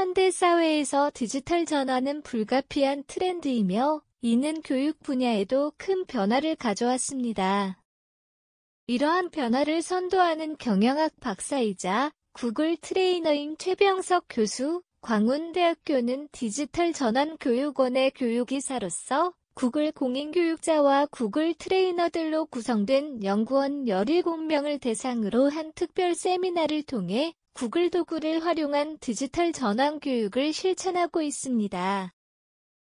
현대 사회에서 디지털 전환은 불가피한 트렌드이며 이는 교육 분야에도 큰 변화를 가져왔습니다. 이러한 변화를 선도하는 경영학 박사이자 구글 트레이너인 최병석 교수, 광운대학교는 디지털 전환 교육원의 교육이사로서 구글 공인교육자와 구글 트레이너들로 구성된 연구원 17명을 대상으로 한 특별 세미나를 통해 구글 도구를 활용한 디지털 전환 교육을 실천하고 있습니다.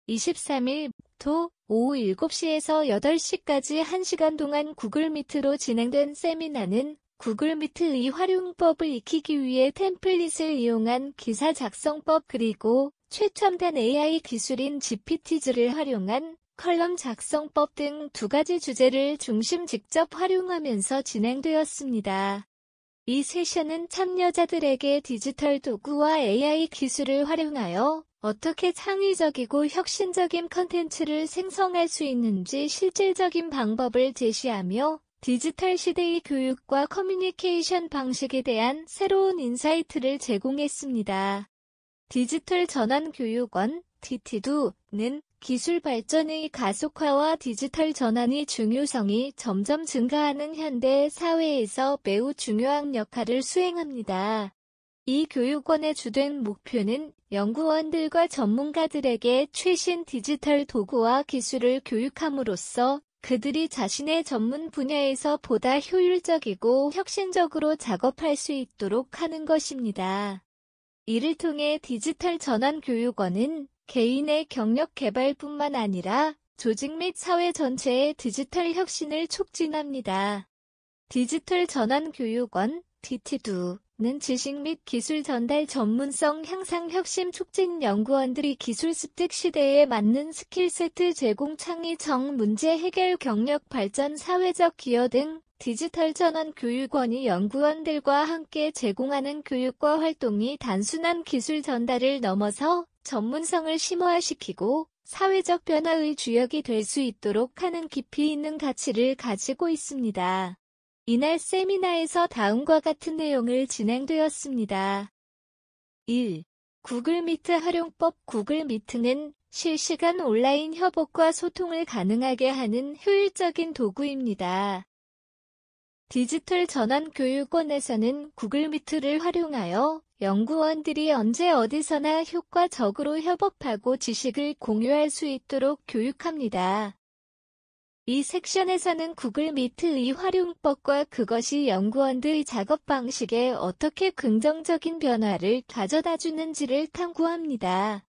23일 토 오후 7시에서 8시까지 1시간 동안 구글 미트로 진행된 세미나는 구글 미트의 활용법을 익히기 위해 템플릿을 이용한 기사 작성법 그리고 최첨단 AI 기술인 g p t 를 활용한 컬럼 작성법 등 두 가지 주제를 중심 직접 활용하면서 진행되었습니다. 이 세션은 참여자들에게 디지털 도구와 AI 기술을 활용하여 어떻게 창의적이고 혁신적인 컨텐츠를 생성할 수 있는지 실질적인 방법을 제시하며 디지털 시대의 교육과 커뮤니케이션 방식에 대한 새로운 인사이트를 제공했습니다. 디지털 전환 교육원 DT도는 기술 발전의 가속화와 디지털 전환의 중요성이 점점 증가하는 현대 사회에서 매우 중요한 역할을 수행합니다. 이 교육원의 주된 목표는 연구원들과 전문가들에게 최신 디지털 도구와 기술을 교육함으로써 그들이 자신의 전문 분야에서 보다 효율적이고 혁신적으로 작업할 수 있도록 하는 것입니다. 이를 통해 디지털 전환 교육원은 개인의 경력 개발뿐만 아니라 조직 및 사회 전체의 디지털 혁신을 촉진합니다. 디지털 전환 교육원 d t 2는 지식 및 기술 전달 전문성 향상 혁신 촉진 연구원들이 기술 습득 시대에 맞는 스킬세트 제공 창의적 문제 해결 경력 발전 사회적 기여 등 디지털 전환 교육원이 연구원들과 함께 제공하는 교육과 활동이 단순한 기술 전달을 넘어서 전문성을 심화시키고 사회적 변화의 주역이 될 수 있도록 하는 깊이 있는 가치를 가지고 있습니다. 이날 세미나에서 다음과 같은 내용을 진행되었습니다. 1. 구글 미트 활용법 구글 미트는 실시간 온라인 협업과 소통을 가능하게 하는 효율적인 도구입니다. 디지털 전환 교육원에서는 구글 미트를 활용하여 연구원들이 언제 어디서나 효과적으로 협업하고 지식을 공유할 수 있도록 교육합니다. 이 섹션에서는 구글 미트의 활용법과 그것이 연구원들의 작업 방식에 어떻게 긍정적인 변화를 가져다주는지를 탐구합니다.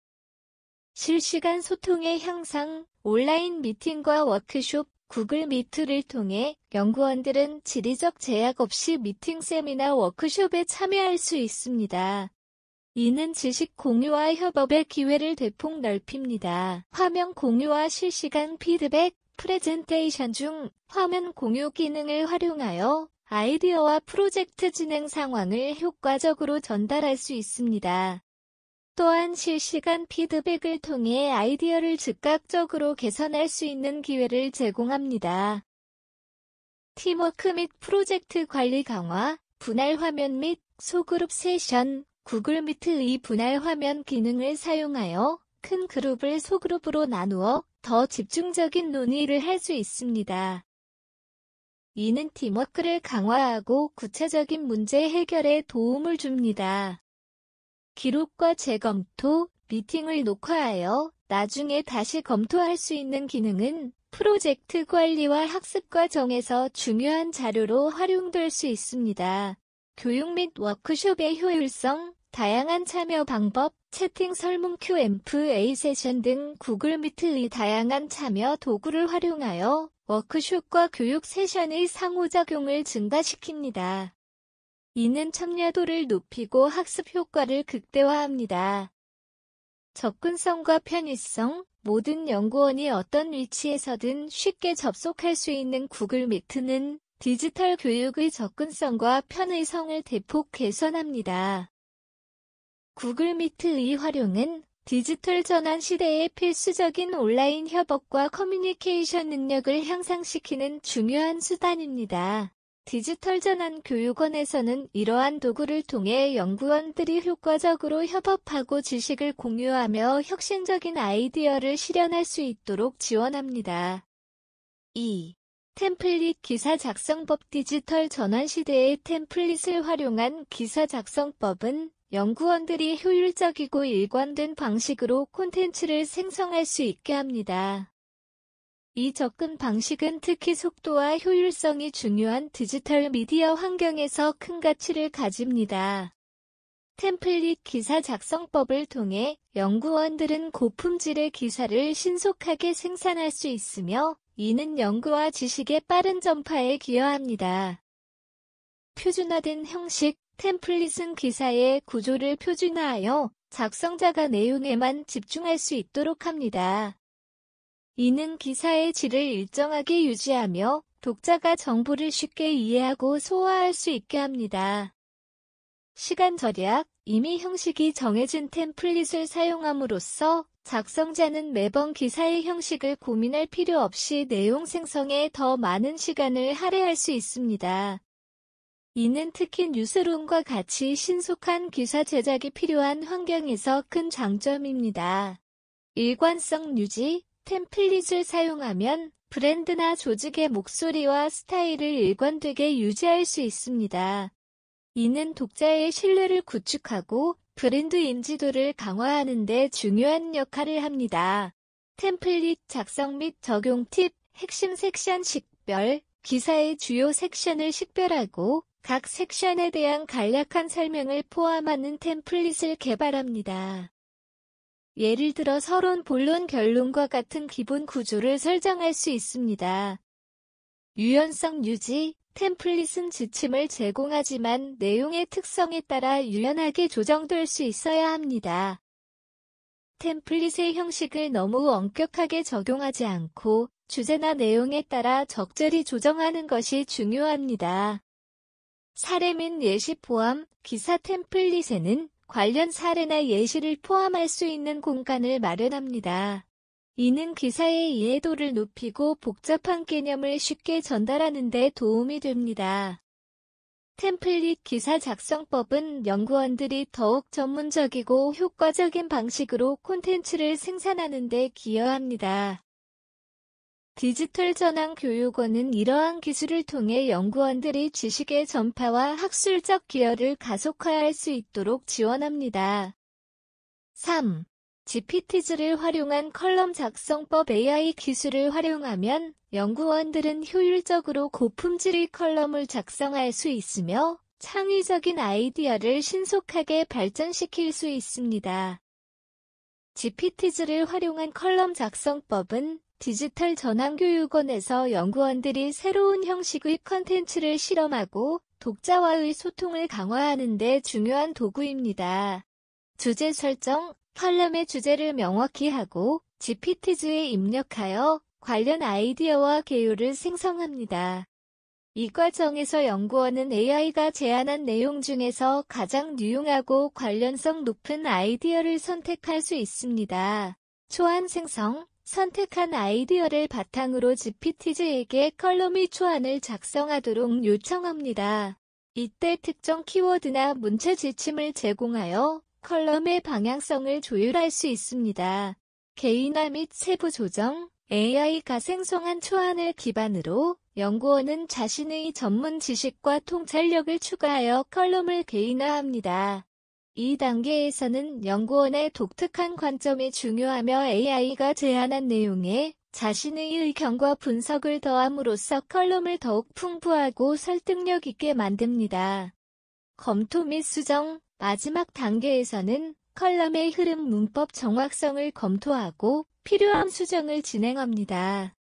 실시간 소통의 향상, 온라인 미팅과 워크숍, 구글 미트를 통해 연구원들은 지리적 제약 없이 미팅 세미나 워크숍에 참여할 수 있습니다. 이는 지식 공유와 협업의 기회를 대폭 넓힙니다. 화면 공유와 실시간 피드백, 프레젠테이션 중 화면 공유 기능을 활용하여 아이디어와 프로젝트 진행 상황을 효과적으로 전달할 수 있습니다. 또한 실시간 피드백을 통해 아이디어를 즉각적으로 개선할 수 있는 기회를 제공합니다. 팀워크 및 프로젝트 관리 강화, 분할 화면 및 소그룹 세션, 구글 미트의 분할 화면 기능을 사용하여 큰 그룹을 소그룹으로 나누어 더 집중적인 논의를 할 수 있습니다. 이는 팀워크를 강화하고 구체적인 문제 해결에 도움을 줍니다. 기록과 재검토, 미팅을 녹화하여 나중에 다시 검토할 수 있는 기능은 프로젝트 관리와 학습 과정에서 중요한 자료로 활용될 수 있습니다. 교육 및 워크숍의 효율성, 다양한 참여 방법, 채팅 설문 QMA 세션 등 구글 미트의 다양한 참여 도구를 활용하여 워크숍과 교육 세션의 상호작용을 증가시킵니다. 이는 참여도를 높이고 학습 효과를 극대화합니다. 접근성과 편의성, 모든 연구원이 어떤 위치에서든 쉽게 접속할 수 있는 구글 미트는 디지털 교육의 접근성과 편의성을 대폭 개선합니다. 구글 미트의 활용은 디지털 전환 시대의 필수적인 온라인 협업과 커뮤니케이션 능력을 향상시키는 중요한 수단입니다. 디지털 전환 교육원에서는 이러한 도구를 통해 연구원들이 효과적으로 협업하고 지식을 공유하며 혁신적인 아이디어를 실현할 수 있도록 지원합니다. 2. 템플릿 기사 작성법 디지털 전환 시대의 템플릿을 활용한 기사 작성법은 연구원들이 효율적이고 일관된 방식으로 콘텐츠를 생성할 수 있게 합니다. 이 접근 방식은 특히 속도와 효율성이 중요한 디지털 미디어 환경에서 큰 가치를 가집니다. 템플릿 기사 작성법을 통해 연구원들은 고품질의 기사를 신속하게 생산할 수 있으며 이는 연구와 지식의 빠른 전파에 기여합니다. 표준화된 형식, 템플릿은 기사의 구조를 표준화하여 작성자가 내용에만 집중할 수 있도록 합니다. 이는 기사의 질을 일정하게 유지하며 독자가 정보를 쉽게 이해하고 소화할 수 있게 합니다. 시간 절약, 이미 형식이 정해진 템플릿을 사용함으로써 작성자는 매번 기사의 형식을 고민할 필요 없이 내용 생성에 더 많은 시간을 할애할 수 있습니다. 이는 특히 뉴스룸과 같이 신속한 기사 제작이 필요한 환경에서 큰 장점입니다. 일관성 유지, 템플릿을 사용하면 브랜드나 조직의 목소리와 스타일을 일관되게 유지할 수 있습니다. 이는 독자의 신뢰를 구축하고 브랜드 인지도를 강화하는 데 중요한 역할을 합니다. 템플릿 작성 및 적용 팁, 핵심 섹션 식별, 기사의 주요 섹션을 식별하고 각 섹션에 대한 간략한 설명을 포함하는 템플릿을 개발합니다. 예를 들어 서론 본론 결론과 같은 기본 구조를 설정할 수 있습니다. 유연성 유지, 템플릿은 지침을 제공하지만 내용의 특성에 따라 유연하게 조정될 수 있어야 합니다. 템플릿의 형식을 너무 엄격하게 적용하지 않고 주제나 내용에 따라 적절히 조정하는 것이 중요합니다. 사례 및 예시 포함 기사 템플릿에는 관련 사례나 예시를 포함할 수 있는 공간을 마련합니다. 이는 기사의 이해도를 높이고 복잡한 개념을 쉽게 전달하는 데 도움이 됩니다. 템플릿 기사 작성법은 연구원들이 더욱 전문적이고 효과적인 방식으로 콘텐츠를 생산하는 데 기여합니다. 디지털 전환 교육원은 이러한 기술을 통해 연구원들이 지식의 전파와 학술적 기여를 가속화할 수 있도록 지원합니다. 3. GPT즈를 활용한 컬럼 작성법 AI 기술을 활용하면 연구원들은 효율적으로 고품질의 컬럼을 작성할 수 있으며 창의적인 아이디어를 신속하게 발전시킬 수 있습니다. GPT즈를 활용한 컬럼 작성법은 디지털 전환교육원에서 연구원들이 새로운 형식의 컨텐츠를 실험하고 독자와의 소통을 강화하는 데 중요한 도구입니다. 주제 설정, 칼럼의 주제를 명확히 하고 GPT즈에 입력하여 관련 아이디어와 개요를 생성합니다. 이 과정에서 연구원은 AI가 제안한 내용 중에서 가장 유용하고 관련성 높은 아이디어를 선택할 수 있습니다. 초안 생성, 선택한 아이디어를 바탕으로 GPT즈에게 컬럼의 초안을 작성하도록 요청합니다. 이때 특정 키워드나 문체 지침을 제공하여 컬럼의 방향성을 조율할 수 있습니다. 개인화 및 세부 조정, AI가 생성한 초안을 기반으로 연구원은 자신의 전문 지식과 통찰력을 추가하여 컬럼을 개인화합니다. 이 단계에서는 연구원의 독특한 관점이 중요하며 AI가 제안한 내용에 자신의 의견과 분석을 더함으로써 컬럼을 더욱 풍부하고 설득력 있게 만듭니다. 검토 및 수정, 마지막 단계에서는 컬럼의 흐름 문법 정확성을 검토하고 필요한 수정을 진행합니다.